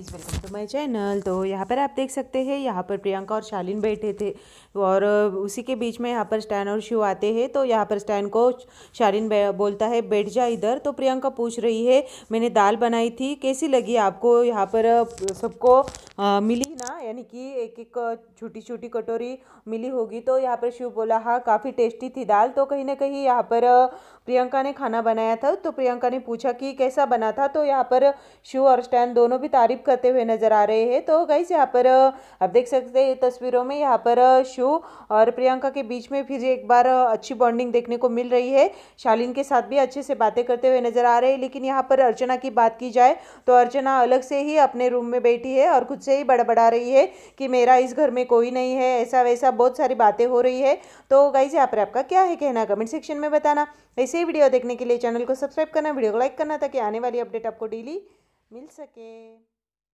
welcome to my channel तो यहाँ पर आप देख सकते हैं यहाँ पर प्रियंका और शालिन बैठे थे और उसी के बीच में यहाँ पर स्टैन और शिव आते हैं तो यहाँ पर स्टैन को शालिन बोलता है बैठ जा इधर तो प्रियंका पूछ रही है मैंने दाल बनाई थी कैसी लगी आपको यहाँ पर सबको मिली ना यानी कि एक एक छोटी छोटी कटोरी मिली होगी तो यहाँ पर शिव बोला हाँ काफ़ी टेस्टी थी दाल तो कहीं ना कहीं यहाँ पर प्रियंका ने खाना बनाया था तो प्रियंका ने पूछा कि कैसा बना था तो यहाँ पर शिव और स्टैन दोनों भी तारीफ करते हुए नजर आ रहे हैं तो गाइस यहाँ पर आप देख सकते हैं तस्वीरों में यहाँ पर शिव और प्रियंका के बीच में फिर एक बार अच्छी बॉन्डिंग देखने को मिल रही है शालीन के साथ भी अच्छे से बातें करते हुए नजर आ रहे हैं लेकिन यहाँ पर अर्चना की बात की जाए तो अर्चना अलग से ही अपने रूम में बैठी है और खुद से ही बड़बड़ा रही है कि मेरा इस घर में कोई नहीं है ऐसा वैसा बहुत सारी बातें हो रही है तो से यहाँ पर आपका क्या है कहना कमेंट सेक्शन में बताना ऐसे ही वीडियो देखने के लिए चैनल को सब्सक्राइब करना वीडियो को लाइक करना ताकि आने वाली अपडेट आपको डेली मिल सके